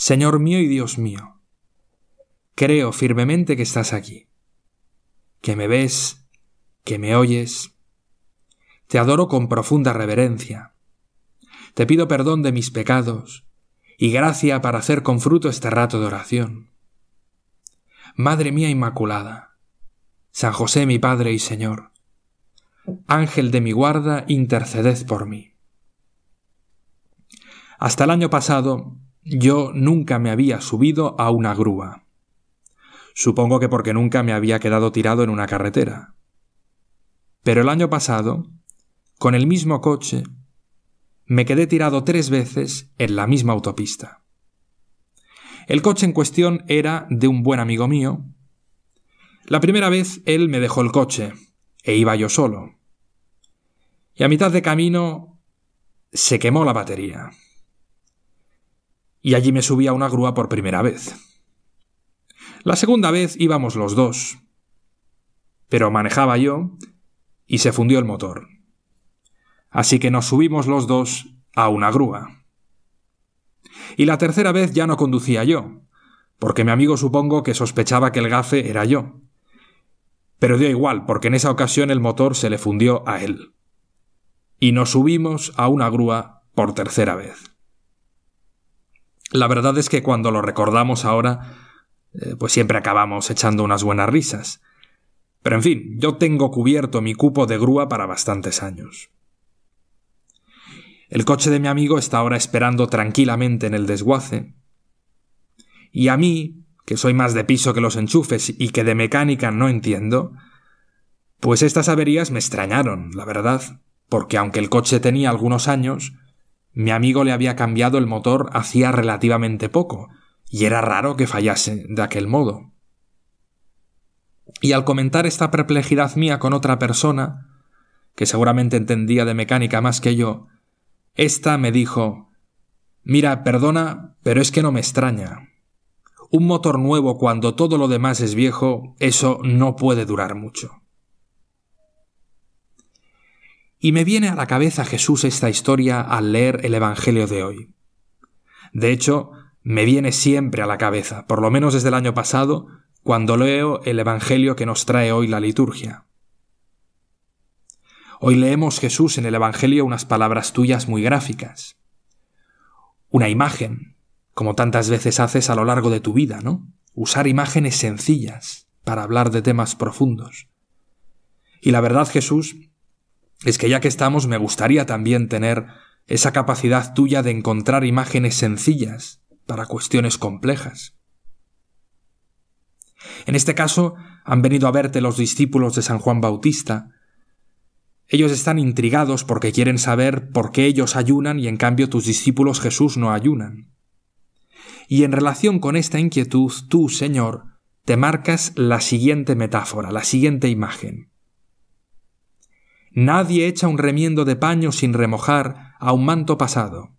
Señor mío y Dios mío, creo firmemente que estás aquí, que me ves, que me oyes. Te adoro con profunda reverencia. Te pido perdón de mis pecados y gracia para hacer con fruto este rato de oración. Madre mía Inmaculada, San José mi Padre y Señor, Ángel de mi guarda, interceded por mí. Hasta el año pasado yo nunca me había subido a una grúa. Supongo que porque nunca me había quedado tirado en una carretera. Pero el año pasado, con el mismo coche, me quedé tirado tres veces en la misma autopista. El coche en cuestión era de un buen amigo mío. La primera vez él me dejó el coche, e iba yo solo. Y a mitad de camino se quemó la batería y allí me subí a una grúa por primera vez. La segunda vez íbamos los dos, pero manejaba yo y se fundió el motor. Así que nos subimos los dos a una grúa. Y la tercera vez ya no conducía yo, porque mi amigo supongo que sospechaba que el gafe era yo. Pero dio igual, porque en esa ocasión el motor se le fundió a él. Y nos subimos a una grúa por tercera vez. La verdad es que cuando lo recordamos ahora, eh, pues siempre acabamos echando unas buenas risas. Pero en fin, yo tengo cubierto mi cupo de grúa para bastantes años. El coche de mi amigo está ahora esperando tranquilamente en el desguace. Y a mí, que soy más de piso que los enchufes y que de mecánica no entiendo, pues estas averías me extrañaron, la verdad, porque aunque el coche tenía algunos años, mi amigo le había cambiado el motor hacía relativamente poco, y era raro que fallase de aquel modo. Y al comentar esta perplejidad mía con otra persona, que seguramente entendía de mecánica más que yo, esta me dijo Mira, perdona, pero es que no me extraña. Un motor nuevo cuando todo lo demás es viejo, eso no puede durar mucho. Y me viene a la cabeza Jesús esta historia al leer el Evangelio de hoy. De hecho, me viene siempre a la cabeza, por lo menos desde el año pasado, cuando leo el Evangelio que nos trae hoy la liturgia. Hoy leemos Jesús en el Evangelio unas palabras tuyas muy gráficas. Una imagen, como tantas veces haces a lo largo de tu vida, ¿no? Usar imágenes sencillas para hablar de temas profundos. Y la verdad, Jesús, es que ya que estamos me gustaría también tener esa capacidad tuya de encontrar imágenes sencillas para cuestiones complejas. En este caso han venido a verte los discípulos de San Juan Bautista. Ellos están intrigados porque quieren saber por qué ellos ayunan y en cambio tus discípulos Jesús no ayunan. Y en relación con esta inquietud, tú, Señor, te marcas la siguiente metáfora, la siguiente imagen. Nadie echa un remiendo de paño sin remojar a un manto pasado.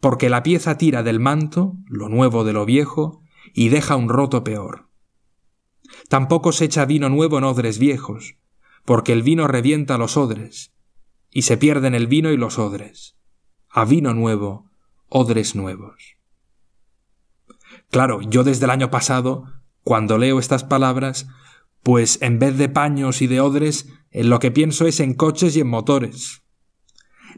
Porque la pieza tira del manto, lo nuevo de lo viejo, y deja un roto peor. Tampoco se echa vino nuevo en odres viejos, porque el vino revienta los odres, y se pierden el vino y los odres. A vino nuevo, odres nuevos. Claro, yo desde el año pasado, cuando leo estas palabras, pues en vez de paños y de odres, en lo que pienso es en coches y en motores.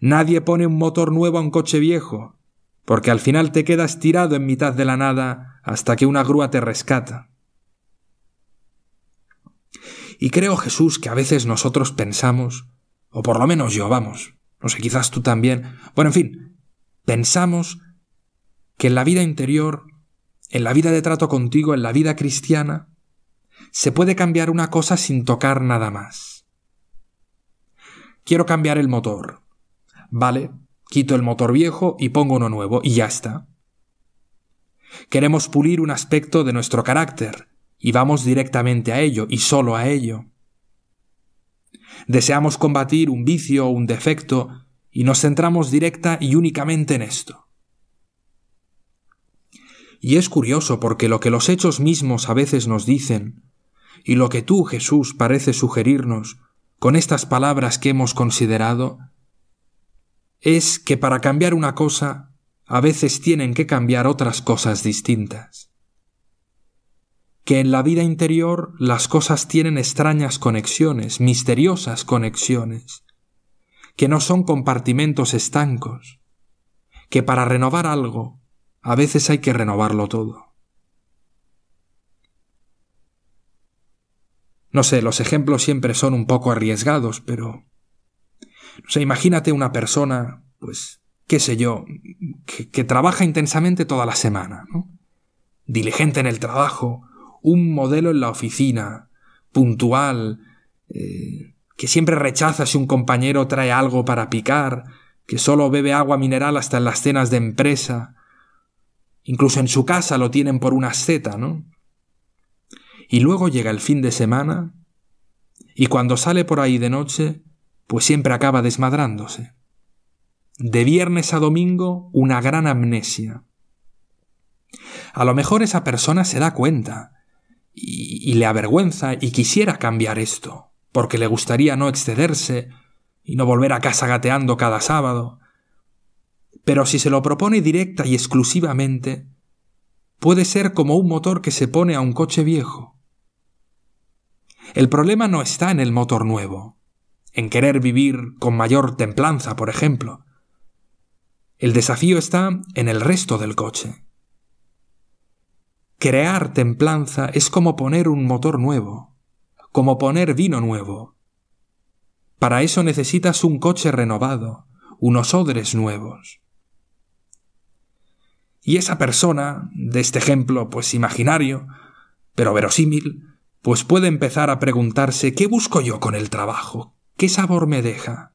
Nadie pone un motor nuevo a un coche viejo, porque al final te quedas tirado en mitad de la nada hasta que una grúa te rescata. Y creo, Jesús, que a veces nosotros pensamos, o por lo menos yo, vamos, no sé, quizás tú también, bueno, en fin, pensamos que en la vida interior, en la vida de trato contigo, en la vida cristiana, se puede cambiar una cosa sin tocar nada más. Quiero cambiar el motor. Vale, quito el motor viejo y pongo uno nuevo y ya está. Queremos pulir un aspecto de nuestro carácter y vamos directamente a ello y solo a ello. Deseamos combatir un vicio o un defecto y nos centramos directa y únicamente en esto. Y es curioso porque lo que los hechos mismos a veces nos dicen, y lo que tú, Jesús, parece sugerirnos, con estas palabras que hemos considerado es que para cambiar una cosa a veces tienen que cambiar otras cosas distintas. Que en la vida interior las cosas tienen extrañas conexiones, misteriosas conexiones, que no son compartimentos estancos, que para renovar algo a veces hay que renovarlo todo. No sé, los ejemplos siempre son un poco arriesgados, pero... No sé, imagínate una persona, pues, qué sé yo, que, trabaja intensamente toda la semana, ¿no? Diligente en el trabajo, un modelo en la oficina, puntual, eh, que siempre rechaza si un compañero trae algo para picar, que solo bebe agua mineral hasta en las cenas de empresa. Incluso en su casa lo tienen por una seta, ¿no? y luego llega el fin de semana y cuando sale por ahí de noche, pues siempre acaba desmadrándose. De viernes a domingo, una gran amnesia. A lo mejor esa persona se da cuenta y, le avergüenza y quisiera cambiar esto, porque le gustaría no excederse y no volver a casa gateando cada sábado. Pero si se lo propone directa y exclusivamente, puede ser como un motor que se pone a un coche viejo el problema no está en el motor nuevo, en querer vivir con mayor templanza, por ejemplo. El desafío está en el resto del coche. Crear templanza es como poner un motor nuevo, como poner vino nuevo. Para eso necesitas un coche renovado, unos odres nuevos. Y esa persona, de este ejemplo pues imaginario, pero verosímil, pues puede empezar a preguntarse qué busco yo con el trabajo, qué sabor me deja.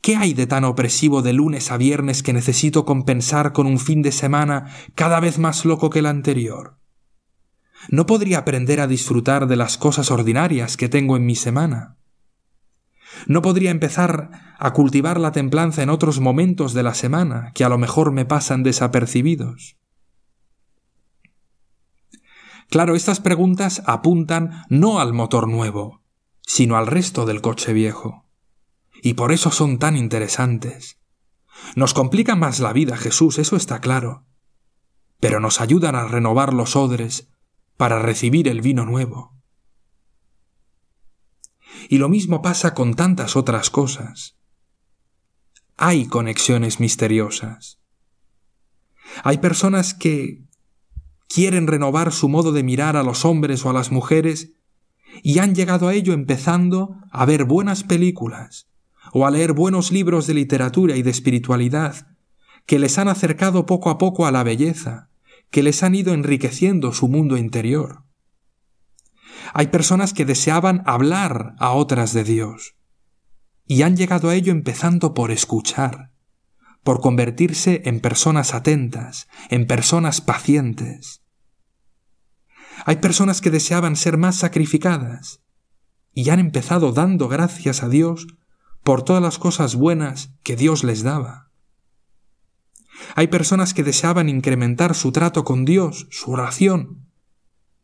¿Qué hay de tan opresivo de lunes a viernes que necesito compensar con un fin de semana cada vez más loco que el anterior? ¿No podría aprender a disfrutar de las cosas ordinarias que tengo en mi semana? ¿No podría empezar a cultivar la templanza en otros momentos de la semana que a lo mejor me pasan desapercibidos? Claro, estas preguntas apuntan no al motor nuevo, sino al resto del coche viejo. Y por eso son tan interesantes. Nos complica más la vida, Jesús, eso está claro. Pero nos ayudan a renovar los odres para recibir el vino nuevo. Y lo mismo pasa con tantas otras cosas. Hay conexiones misteriosas. Hay personas que quieren renovar su modo de mirar a los hombres o a las mujeres y han llegado a ello empezando a ver buenas películas o a leer buenos libros de literatura y de espiritualidad que les han acercado poco a poco a la belleza, que les han ido enriqueciendo su mundo interior. Hay personas que deseaban hablar a otras de Dios y han llegado a ello empezando por escuchar por convertirse en personas atentas, en personas pacientes. Hay personas que deseaban ser más sacrificadas y han empezado dando gracias a Dios por todas las cosas buenas que Dios les daba. Hay personas que deseaban incrementar su trato con Dios, su oración,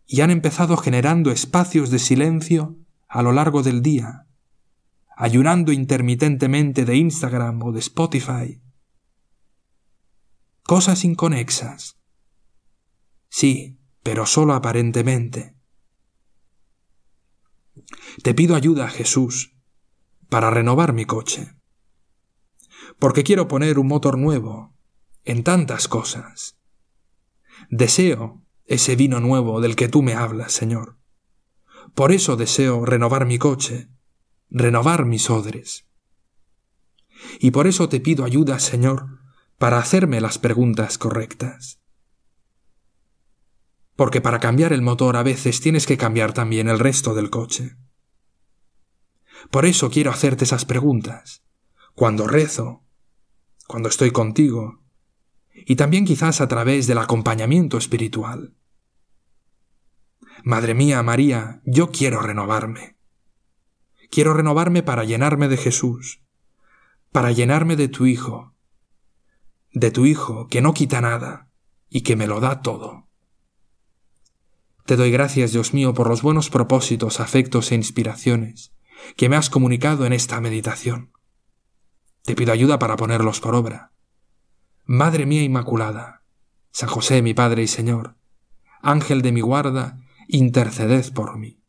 y han empezado generando espacios de silencio a lo largo del día, ayunando intermitentemente de Instagram o de Spotify, cosas inconexas. Sí, pero solo aparentemente. Te pido ayuda, Jesús, para renovar mi coche. Porque quiero poner un motor nuevo en tantas cosas. Deseo ese vino nuevo del que tú me hablas, Señor. Por eso deseo renovar mi coche, renovar mis odres. Y por eso te pido ayuda, Señor, para hacerme las preguntas correctas. Porque para cambiar el motor a veces tienes que cambiar también el resto del coche. Por eso quiero hacerte esas preguntas, cuando rezo, cuando estoy contigo, y también quizás a través del acompañamiento espiritual. Madre mía, María, yo quiero renovarme. Quiero renovarme para llenarme de Jesús, para llenarme de tu Hijo, de tu Hijo que no quita nada y que me lo da todo. Te doy gracias, Dios mío, por los buenos propósitos, afectos e inspiraciones que me has comunicado en esta meditación. Te pido ayuda para ponerlos por obra. Madre mía Inmaculada, San José mi Padre y Señor, Ángel de mi guarda, interceded por mí.